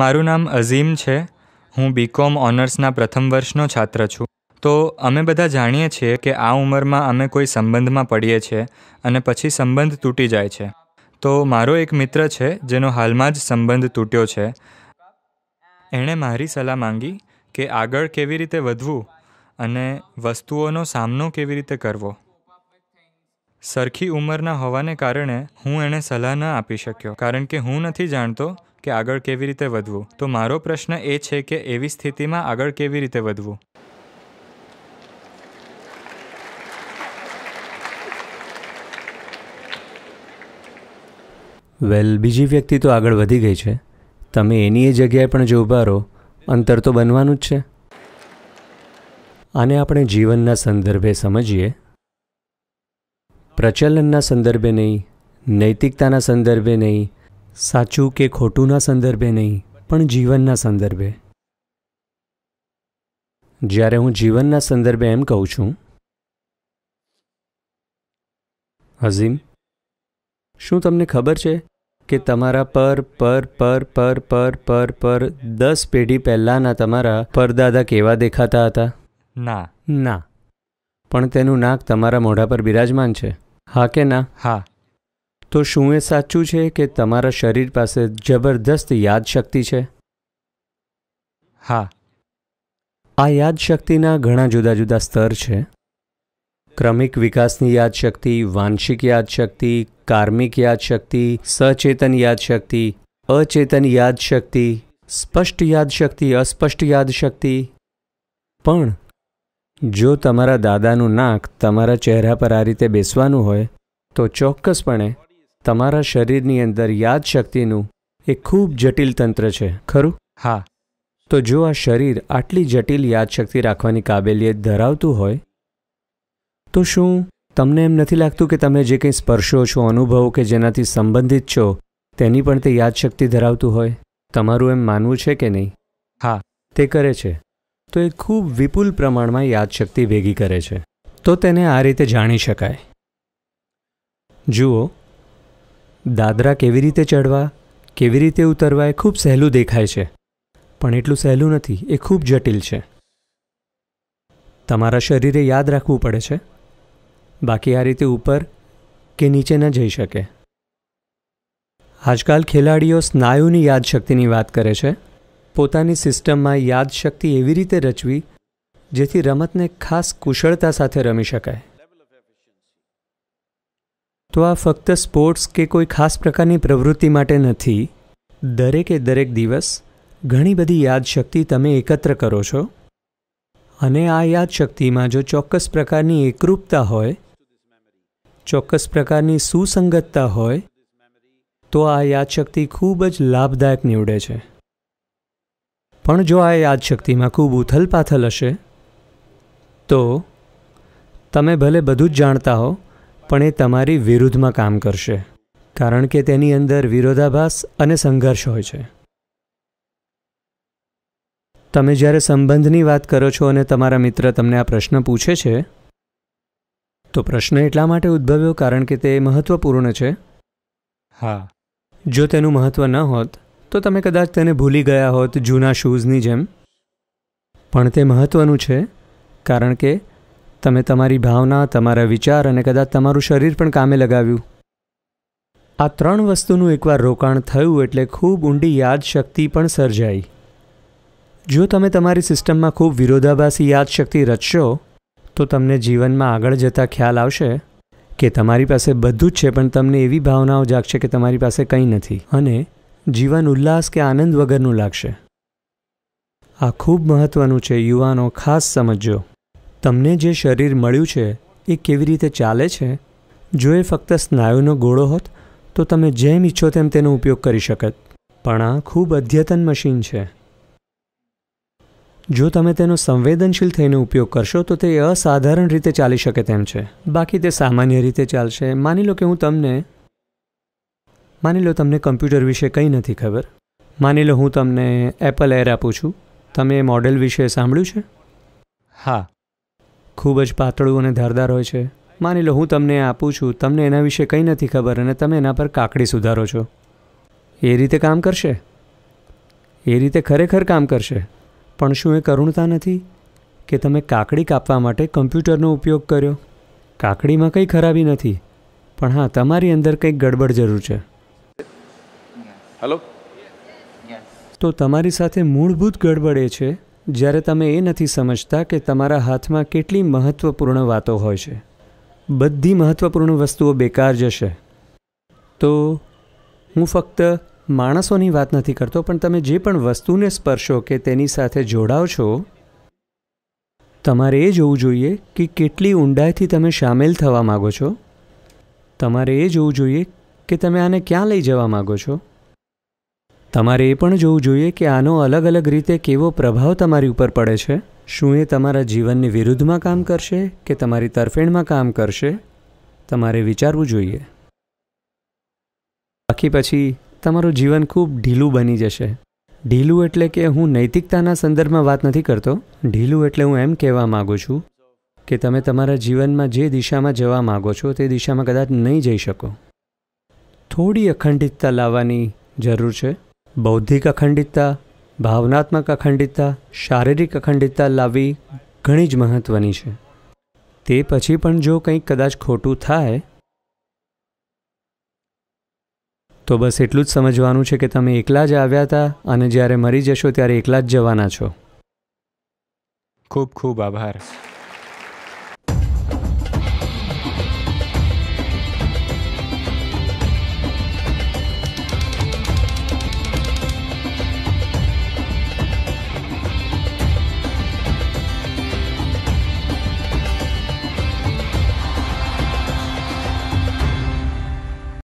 મારું નામ અઝીમ છે હું બીકોમ ઓનર્સના પ્રથમ વર્ષનો છાત્ર છું તો અમે બધા જાણીએ છીએ કે આ ઉંમરમાં અમે કોઈ સંબંધમાં પડીએ છીએ અને પછી સંબંધ તૂટી જાય છે તો મારો એક મિત્ર છે જેનો હાલમાં જ સંબંધ તૂટ્યો છે એણે મારી સલાહ માંગી કે આગળ કેવી રીતે વધવું અને વસ્તુઓનો સામનો કેવી રીતે કરવો સરખી ઉંમરના હોવાને કારણે હું એણે સલાહ ન આપી શક્યો કારણ કે હું નથી જાણતો કે આગળ કેવી રીતે વધવું તો મારો પ્રશ્ન એ છે કે એવી સ્થિતિમાં આગળ કેવી રીતે વધવું વેલ બીજી વ્યક્તિ તો આગળ વધી ગઈ છે તમે એની એ જગ્યાએ પણ જો ઊભા રહો અંતર તો બનવાનું જ છે આને આપણે જીવનના સંદર્ભે સમજીએ પ્રચલનના સંદર્ભે નહીં નૈતિકતાના સંદર્ભે નહીં સાચું કે ખોટુંના સંદર્ભે નહીં પણ જીવનના સંદર્ભે જ્યારે હું જીવનના સંદર્ભે એમ કહું છું અઝીમ શું તમને ખબર છે કે તમારા પર પર પર પર પર પર પર દસ પેઢી પહેલાંના તમારા પરદાદા કેવા દેખાતા હતા ના ના પણ તેનું નાક તમારા મોઢા પર બિરાજમાન છે હા કે ના હા તો શું એ સાચું છે કે તમારા શરીર પાસે જબરદસ્ત યાદશક્તિ છે હા આ યાદશક્તિના ઘણા જુદા જુદા સ્તર છે ક્રમિક વિકાસની યાદશક્તિ વાંશિક યાદશક્તિ કાર્મિક યાદશક્તિ સચેતન યાદશક્તિ અચેતન યાદશક્તિ સ્પષ્ટ યાદશક્તિ અસ્પષ્ટ યાદશક્તિ પણ જો તમારા દાદાનું નાક તમારા ચહેરા પર આ રીતે બેસવાનું હોય તો ચોક્કસપણે તમારા શરીરની અંદર યાદશક્તિનું એ ખૂબ જટિલ તંત્ર છે ખરું હા તો જો આ શરીર આટલી જટિલ યાદશક્તિ રાખવાની કાબેલિયત ધરાવતું હોય તો શું તમને એમ નથી લાગતું કે તમે જે કંઈ સ્પર્શો છો અનુભવો કે જેનાથી સંબંધિત છો તેની પણ તે યાદશક્તિ ધરાવતું હોય તમારું એમ માનવું છે કે નહીં હા તે કરે છે તો એ ખૂબ વિપુલ પ્રમાણમાં યાદશક્તિ ભેગી કરે છે તો તેને આ રીતે જાણી શકાય જુઓ દાદરા કેવી રીતે ચડવા કેવી રીતે ઉતરવા એ ખૂબ સહેલું દેખાય છે પણ એટલું સહેલું નથી એ ખૂબ જટિલ છે તમારા શરીરે યાદ રાખવું પડે છે બાકી આ રીતે ઉપર કે નીચે ન જઈ શકે આજકાલ ખેલાડીઓ સ્નાયુની યાદશક્તિની વાત કરે છે પોતાની સિસ્ટમમાં યાદશક્તિ એવી રીતે રચવી જેથી રમતને ખાસ કુશળતા સાથે રમી શકાય તો આ ફક્ત સ્પોર્ટ્સ કે કોઈ ખાસ પ્રકારની પ્રવૃત્તિ માટે નથી દરેકે દરેક દિવસ ઘણી બધી યાદશક્તિ તમે એકત્ર કરો છો અને આ યાદશક્તિમાં જો ચોક્કસ પ્રકારની એકરૂપતા હોય ચોક્કસ પ્રકારની સુસંગતતા હોય તો આ યાદશક્તિ ખૂબ જ લાભદાયક નીવડે છે પણ જો આ યાદશક્તિમાં ખૂબ ઉથલપાથલ હશે તો તમે ભલે બધું જ જાણતા હો પણ એ તમારી વિરુદ્ધમાં કામ કરશે કારણ કે તેની અંદર વિરોધાભાસ અને સંઘર્ષ હોય છે તમે જ્યારે સંબંધની વાત કરો છો અને તમારા મિત્ર તમને આ પ્રશ્ન પૂછે છે તો પ્રશ્ન એટલા માટે ઉદ્ભવ્યો કારણ કે તે મહત્વપૂર્ણ છે હા જો તેનું મહત્વ ન હોત તો તમે કદાચ તેને ભૂલી ગયા હોત જૂના શૂઝની જેમ પણ તે મહત્વનું છે કારણ કે તમે તમારી ભાવના તમારા વિચાર અને કદાચ તમારું શરીર પણ કામે લગાવ્યું આ ત્રણ વસ્તુનું એકવાર રોકાણ થયું એટલે ખૂબ ઊંડી યાદશક્તિ પણ સર્જાઈ જો તમે તમારી સિસ્ટમમાં ખૂબ વિરોધાભાસી યાદશક્તિ રચશો તો તમને જીવનમાં આગળ જતાં ખ્યાલ આવશે કે તમારી પાસે બધું જ છે પણ તમને એવી ભાવનાઓ જાગશે કે તમારી પાસે કંઈ નથી અને જીવન ઉલ્લાસ કે આનંદ વગરનું લાગશે આ ખૂબ મહત્ત્વનું છે યુવાનો ખાસ સમજો તમને જે શરીર મળ્યું છે એ કેવી રીતે ચાલે છે જો એ ફક્ત સ્નાયુનો ગોળો હોત તો તમે જેમ ઈચ્છો તેમ તેનો ઉપયોગ કરી શકત પણ આ ખૂબ અદ્યતન મશીન છે જો તમે તેનો સંવેદનશીલ થઈને ઉપયોગ કરશો તો તે અસાધારણ રીતે ચાલી શકે તેમ છે બાકી તે સામાન્ય રીતે ચાલશે માની લો કે હું તમને માની લો તમને કમ્પ્યુટર વિશે કંઈ નથી ખબર માની લો હું તમને એપલ એર આપું છું તમે એ મોડેલ વિશે સાંભળ્યું છે હા ખૂબ જ પાતળું અને ધારદાર હોય છે માની લો હું તમને આપું છું તમને એના વિશે કંઈ નથી ખબર અને તમે એના પર કાકડી સુધારો છો એ રીતે કામ કરશે એ રીતે ખરેખર કામ કરશે પણ શું એ કરુણતા નથી કે તમે કાકડી કાપવા માટે કમ્પ્યુટરનો ઉપયોગ કર્યો કાકડીમાં કંઈ ખરાબી નથી પણ હા તમારી અંદર કંઈક ગડબડ જરૂર છે હેલો તો તમારી સાથે મૂળભૂત ગડબડ એ છે જ્યારે તમે એ નથી સમજતા કે તમારા હાથમાં કેટલી મહત્ત્વપૂર્ણ વાતો હોય છે બધી મહત્ત્વપૂર્ણ વસ્તુઓ બેકાર જશે તો હું ફક્ત માણસોની વાત નથી કરતો પણ તમે જે પણ વસ્તુને સ્પર્શો કે તેની સાથે જોડાવ છો તમારે એ જોવું જોઈએ કે કેટલી ઊંડાઈથી તમે સામેલ થવા માગો છો તમારે એ જોવું જોઈએ કે તમે આને ક્યાં લઈ જવા માગો છો તમારે એ પણ જોવું જોઈએ કે આનો અલગ અલગ રીતે કેવો પ્રભાવ તમારી ઉપર પડે છે શું એ તમારા જીવનની વિરુદ્ધમાં કામ કરશે કે તમારી તરફેણમાં કામ કરશે તમારે વિચારવું જોઈએ બાકી પછી તમારું જીવન ખૂબ ઢીલું બની જશે ઢીલું એટલે કે હું નૈતિકતાના સંદર્ભમાં વાત નથી કરતો ઢીલું એટલે હું એમ કહેવા માગું છું કે તમે તમારા જીવનમાં જે દિશામાં જવા માગો છો તે દિશામાં કદાચ નહીં જઈ શકો થોડી અખંડિતતા લાવવાની જરૂર છે બૌદ્ધિક અખંડિતતા ભાવનાત્મક અખંડિતતા શારીરિક અખંડિતતા લાવવી ઘણી જ મહત્ત્વની છે તે પછી પણ જો કંઈક કદાચ ખોટું થાય તો બસ એટલું જ સમજવાનું છે કે તમે એકલા જ આવ્યા હતા અને જ્યારે મરી જશો ત્યારે એકલા જ જવાના છો ખૂબ ખૂબ આભાર